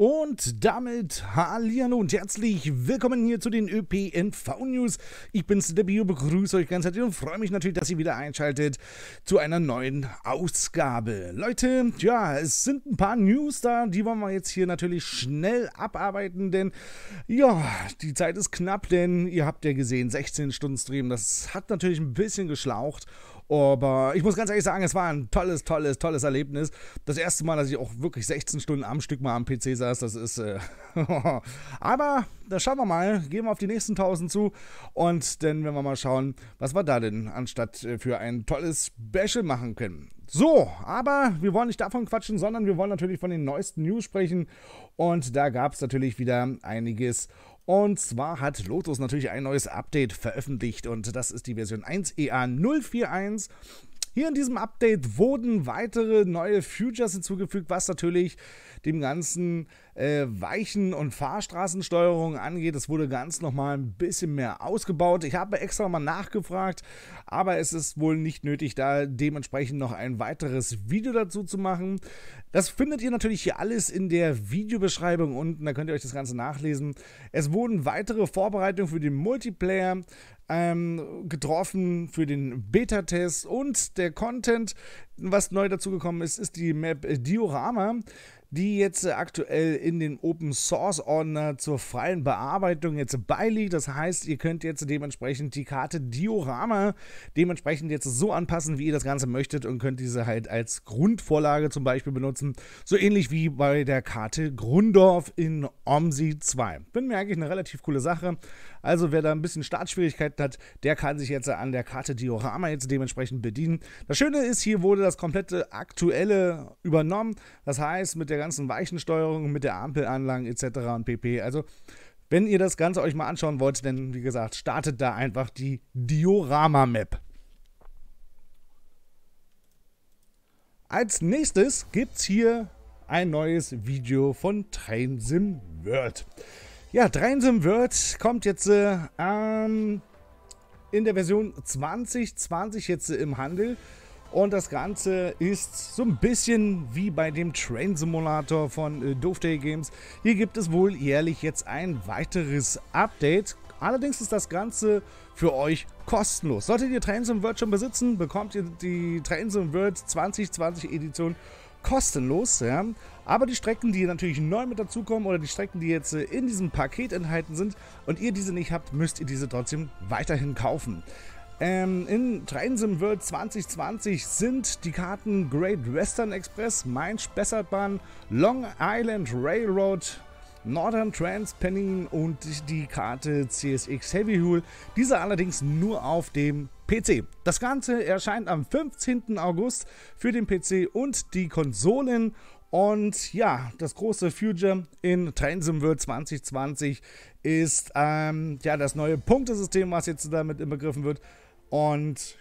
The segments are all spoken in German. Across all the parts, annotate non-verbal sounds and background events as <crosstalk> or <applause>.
Und damit hallo und herzlich willkommen hier zu den ÖPNV News. Ich bin's, der Bio, begrüße euch ganz herzlich und freue mich natürlich, dass ihr wieder einschaltet zu einer neuen Ausgabe. Leute, ja, es sind ein paar News da, die wollen wir jetzt hier natürlich schnell abarbeiten, denn ja, die Zeit ist knapp, denn ihr habt ja gesehen, 16 Stunden Stream, das hat natürlich ein bisschen geschlaucht. Aber ich muss ganz ehrlich sagen, es war ein tolles, tolles, tolles Erlebnis. Das erste Mal, dass ich auch wirklich 16 Stunden am Stück mal am PC saß, das ist. Äh <laughs> Aber da schauen wir mal, gehen wir auf die nächsten 1000 zu. Und dann werden wir mal schauen, was wir da denn anstatt äh, für ein tolles Special machen können. So, aber wir wollen nicht davon quatschen, sondern wir wollen natürlich von den neuesten News sprechen. Und da gab es natürlich wieder einiges. Und zwar hat Lotus natürlich ein neues Update veröffentlicht und das ist die Version 1EA041. E Hier in diesem Update wurden weitere neue Futures hinzugefügt, was natürlich dem Ganzen äh, Weichen- und Fahrstraßensteuerung angeht. Das wurde ganz nochmal ein bisschen mehr ausgebaut. Ich habe extra mal nachgefragt, aber es ist wohl nicht nötig, da dementsprechend noch ein weiteres Video dazu zu machen. Das findet ihr natürlich hier alles in der Videobeschreibung unten, da könnt ihr euch das Ganze nachlesen. Es wurden weitere Vorbereitungen für den Multiplayer ähm, getroffen für den Beta-Test und der Content, was neu dazugekommen ist, ist die Map Diorama die jetzt äh, aktuell in den Open Source Ordner zur freien Bearbeitung jetzt beiliegt. Das heißt, ihr könnt jetzt dementsprechend die Karte Diorama dementsprechend jetzt so anpassen, wie ihr das Ganze möchtet und könnt diese halt als Grundvorlage zum Beispiel benutzen. So ähnlich wie bei der Karte Grundorf in OMSI 2. Bin mir eigentlich eine relativ coole Sache. Also wer da ein bisschen Startschwierigkeiten hat, der kann sich jetzt an der Karte Diorama jetzt dementsprechend bedienen. Das Schöne ist, hier wurde das komplette aktuelle übernommen. Das heißt, mit der ganzen Weichensteuerung, mit der Ampelanlagen etc. und pp. Also, wenn ihr das Ganze euch mal anschauen wollt, dann wie gesagt, startet da einfach die Diorama-Map. Als nächstes gibt es hier ein neues Video von Trainsim World. Ja, Trainsim World kommt jetzt äh, in der Version 2020 jetzt äh, im Handel. Und das Ganze ist so ein bisschen wie bei dem Train Simulator von äh, Doof Day Games. Hier gibt es wohl jährlich jetzt ein weiteres Update. Allerdings ist das Ganze für euch kostenlos. Solltet ihr Train Sim World schon besitzen, bekommt ihr die Train Sim World 2020 Edition kostenlos. Ja. Aber die Strecken, die natürlich neu mit dazukommen oder die Strecken, die jetzt äh, in diesem Paket enthalten sind und ihr diese nicht habt, müsst ihr diese trotzdem weiterhin kaufen. Ähm, in Treinsim World 2020 sind die Karten Great Western Express, Main Spessartbahn, Long Island Railroad, Northern Transpenning und die Karte CSX Heavy Hool. Diese allerdings nur auf dem PC. Das Ganze erscheint am 15. August für den PC und die Konsolen. Und ja, das große Future in Transim World 2020 ist ähm, ja das neue Punktesystem, was jetzt damit inbegriffen wird. Und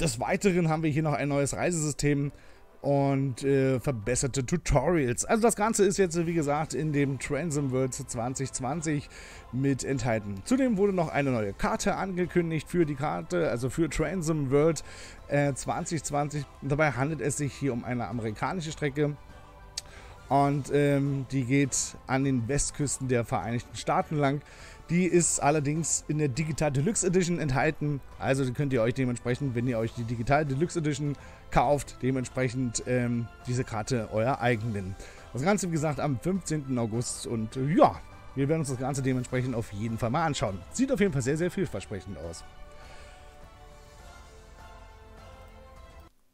des Weiteren haben wir hier noch ein neues Reisesystem und äh, verbesserte Tutorials. Also das Ganze ist jetzt, wie gesagt, in dem Transom World 2020 mit enthalten. Zudem wurde noch eine neue Karte angekündigt für die Karte, also für Transom World äh, 2020. dabei handelt es sich hier um eine amerikanische Strecke. Und ähm, die geht an den Westküsten der Vereinigten Staaten lang. Die ist allerdings in der Digital Deluxe Edition enthalten. Also könnt ihr euch dementsprechend, wenn ihr euch die Digital Deluxe Edition kauft, dementsprechend ähm, diese Karte euer eigen nennen. Das Ganze, wie gesagt, am 15. August. Und ja, wir werden uns das Ganze dementsprechend auf jeden Fall mal anschauen. Sieht auf jeden Fall sehr, sehr vielversprechend aus.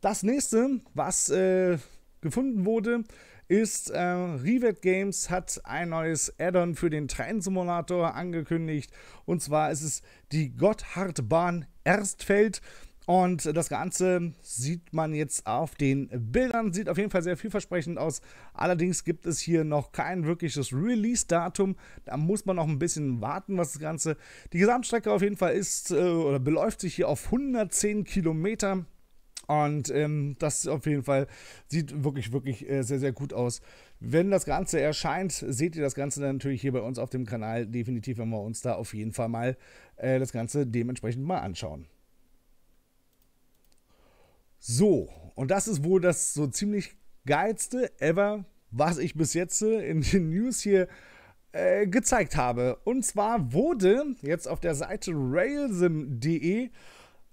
Das nächste, was äh, gefunden wurde, ist, äh, Rivet Games hat ein neues Add-on für den Train-Simulator angekündigt. Und zwar ist es die Gotthardbahn Erstfeld. Und das Ganze sieht man jetzt auf den Bildern, sieht auf jeden Fall sehr vielversprechend aus. Allerdings gibt es hier noch kein wirkliches Release-Datum. Da muss man noch ein bisschen warten, was das Ganze. Die Gesamtstrecke auf jeden Fall ist äh, oder beläuft sich hier auf 110 Kilometer. Und ähm, das auf jeden Fall sieht wirklich, wirklich äh, sehr, sehr gut aus. Wenn das Ganze erscheint, seht ihr das Ganze dann natürlich hier bei uns auf dem Kanal. Definitiv, wenn wir uns da auf jeden Fall mal äh, das Ganze dementsprechend mal anschauen. So, und das ist wohl das so ziemlich geilste ever, was ich bis jetzt äh, in den News hier äh, gezeigt habe. Und zwar wurde jetzt auf der Seite railsim.de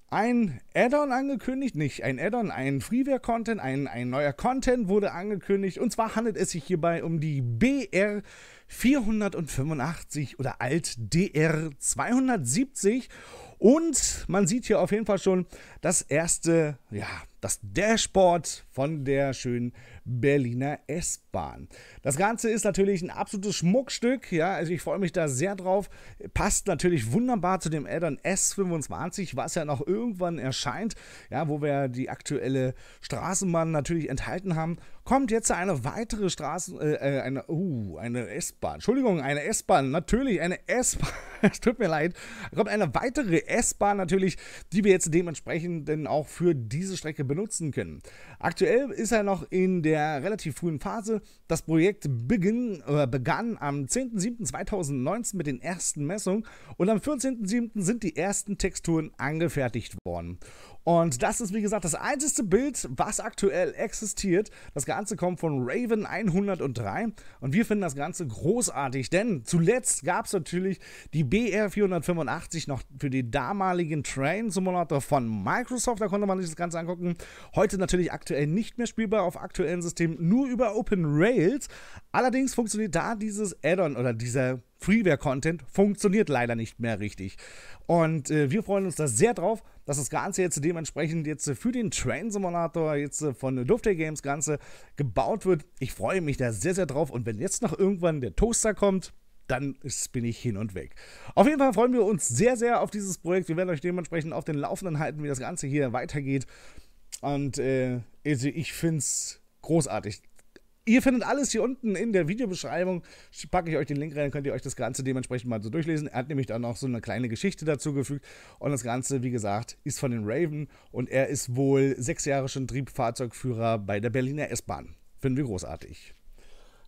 ein Add-on angekündigt, nicht ein Add-on, ein Freeware-Content, ein, ein neuer Content wurde angekündigt. Und zwar handelt es sich hierbei um die BR 485 oder alt DR 270. Und man sieht hier auf jeden Fall schon das erste, ja, das Dashboard von der schönen Berliner S-Bahn. Das Ganze ist natürlich ein absolutes Schmuckstück, ja, also ich freue mich da sehr drauf. Passt natürlich wunderbar zu dem Addon S25, was ja noch irgendwann erscheint, ja, wo wir die aktuelle Straßenbahn natürlich enthalten haben. Kommt jetzt eine weitere Straßen, äh, äh eine, uh, eine S-Bahn, Entschuldigung, eine S-Bahn, natürlich eine S-Bahn, <laughs> es tut mir leid. Kommt eine weitere S-Bahn natürlich, die wir jetzt dementsprechend denn auch für diese Strecke benutzen können. Aktuell ist er noch in der relativ frühen Phase. Das Projekt beginn, äh, begann am 10.07.2019 mit den ersten Messungen und am 14.07. sind die ersten Texturen angefertigt worden. Und das ist, wie gesagt, das einzige Bild, was aktuell existiert. Das Ganze kommt von Raven 103 und wir finden das Ganze großartig, denn zuletzt gab es natürlich die BR 485 noch für den damaligen Train Simulator von Microsoft. Da konnte man sich das Ganze angucken. Heute natürlich aktuell nicht mehr spielbar auf aktuellen Systemen, nur über Open Rails. Allerdings funktioniert da dieses Add-on oder dieser Freeware-Content funktioniert leider nicht mehr richtig. Und äh, wir freuen uns da sehr drauf, dass das Ganze jetzt dementsprechend jetzt für den Train Simulator jetzt von Dufte Games Ganze gebaut wird. Ich freue mich da sehr, sehr drauf. Und wenn jetzt noch irgendwann der Toaster kommt, dann bin ich hin und weg. Auf jeden Fall freuen wir uns sehr, sehr auf dieses Projekt. Wir werden euch dementsprechend auf den Laufenden halten, wie das Ganze hier weitergeht. Und äh, also ich finde es großartig. Ihr findet alles hier unten in der Videobeschreibung. Packe ich euch den Link rein, dann könnt ihr euch das Ganze dementsprechend mal so durchlesen. Er hat nämlich dann noch so eine kleine Geschichte dazu gefügt. Und das Ganze, wie gesagt, ist von den Raven. Und er ist wohl sechs Jahre schon Triebfahrzeugführer bei der Berliner S-Bahn. Finden wir großartig.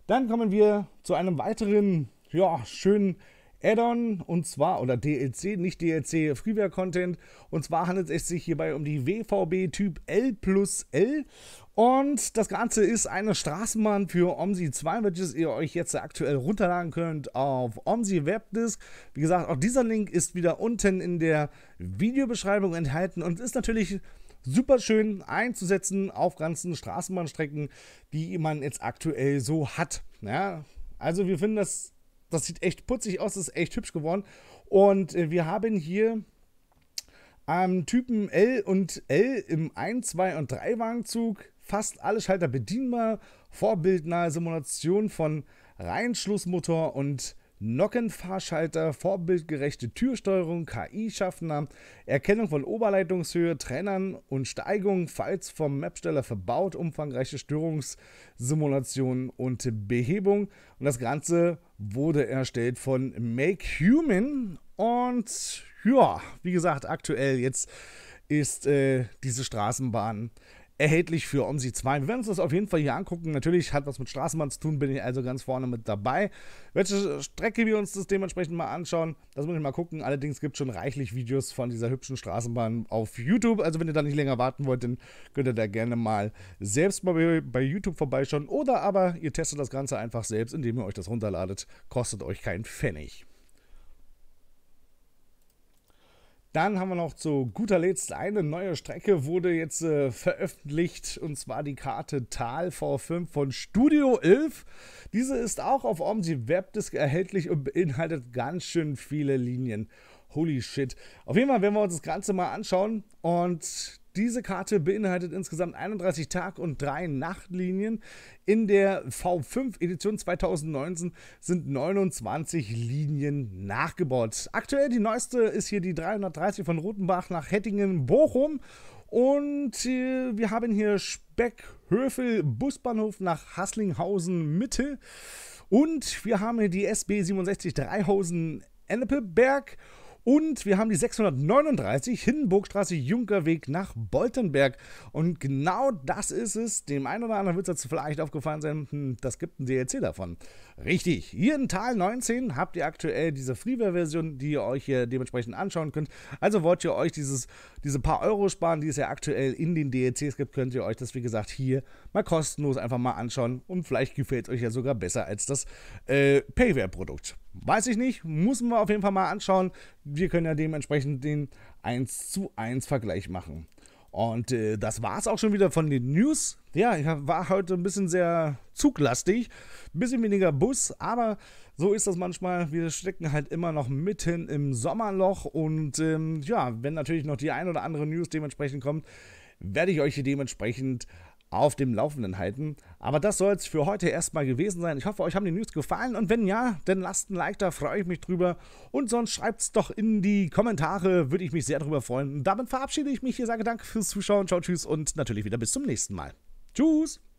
Dann kommen wir zu einem weiteren, ja, schönen Add-on und zwar, oder DLC, nicht DLC, Freeware-Content. Und zwar handelt es sich hierbei um die WVB Typ L plus L. Und das Ganze ist eine Straßenbahn für OMSI 2, welches ihr euch jetzt aktuell runterladen könnt auf OMSI Webdisk. Wie gesagt, auch dieser Link ist wieder unten in der Videobeschreibung enthalten und ist natürlich super schön einzusetzen auf ganzen Straßenbahnstrecken, die man jetzt aktuell so hat. Ja, also wir finden das das sieht echt putzig aus, das ist echt hübsch geworden. Und äh, wir haben hier am ähm, Typen L und L im 1, 2 und 3 Wagenzug fast alle Schalter bedienbar, vorbildnahe Simulation von Reihenschlussmotor und Nockenfahrschalter, vorbildgerechte Türsteuerung, KI-Schaffner, Erkennung von Oberleitungshöhe, Trennern und Steigungen, falls vom Mapsteller verbaut, umfangreiche Störungssimulationen und Behebung. Und das Ganze wurde erstellt von Make Human. Und ja, wie gesagt, aktuell jetzt ist äh, diese Straßenbahn erhältlich für OMSI 2. Wir werden uns das auf jeden Fall hier angucken. Natürlich hat was mit Straßenbahn zu tun, bin ich also ganz vorne mit dabei. Welche Strecke wir uns das dementsprechend mal anschauen, das muss ich mal gucken. Allerdings gibt es schon reichlich Videos von dieser hübschen Straßenbahn auf YouTube. Also wenn ihr da nicht länger warten wollt, dann könnt ihr da gerne mal selbst mal bei YouTube vorbeischauen. Oder aber ihr testet das Ganze einfach selbst, indem ihr euch das runterladet. Kostet euch keinen Pfennig. Dann haben wir noch zu guter Letzt eine neue Strecke wurde jetzt äh, veröffentlicht und zwar die Karte Tal V5 von Studio 11. Diese ist auch auf Omsi Webdisk erhältlich und beinhaltet ganz schön viele Linien. Holy shit. Auf jeden Fall werden wir uns das Ganze mal anschauen und diese Karte beinhaltet insgesamt 31 Tag- und 3 Nachtlinien. In der V5-Edition 2019 sind 29 Linien nachgebaut. Aktuell die neueste ist hier die 330 von Rotenbach nach Hettingen-Bochum. Und äh, wir haben hier Speckhöfel Busbahnhof nach Haslinghausen Mitte. Und wir haben hier die SB 67 Dreihausen Ennepeberg und wir haben die 639 Hindenburgstraße Junkerweg nach Boltenberg. Und genau das ist es. Dem einen oder anderen wird es vielleicht aufgefallen sein, hm, das gibt ein DLC davon. Richtig. Hier in Tal 19 habt ihr aktuell diese Freeware-Version, die ihr euch hier dementsprechend anschauen könnt. Also wollt ihr euch dieses, diese paar Euro sparen, die es ja aktuell in den DLCs gibt, könnt ihr euch das, wie gesagt, hier mal kostenlos einfach mal anschauen. Und vielleicht gefällt es euch ja sogar besser als das äh, Payware-Produkt. Weiß ich nicht, müssen wir auf jeden Fall mal anschauen. Wir können ja dementsprechend den 1 zu 1 Vergleich machen. Und äh, das es auch schon wieder von den News. Ja, ich war heute ein bisschen sehr zuglastig, ein bisschen weniger Bus, aber so ist das manchmal. Wir stecken halt immer noch mitten im Sommerloch und ähm, ja, wenn natürlich noch die ein oder andere News dementsprechend kommt, werde ich euch hier dementsprechend auf dem Laufenden halten. Aber das soll es für heute erstmal gewesen sein. Ich hoffe, euch haben die News gefallen und wenn ja, dann lasst ein Like da, freue ich mich drüber. Und sonst schreibt es doch in die Kommentare, würde ich mich sehr drüber freuen. Und damit verabschiede ich mich hier, sage danke fürs Zuschauen, ciao, tschüss und natürlich wieder bis zum nächsten Mal. Tschüss!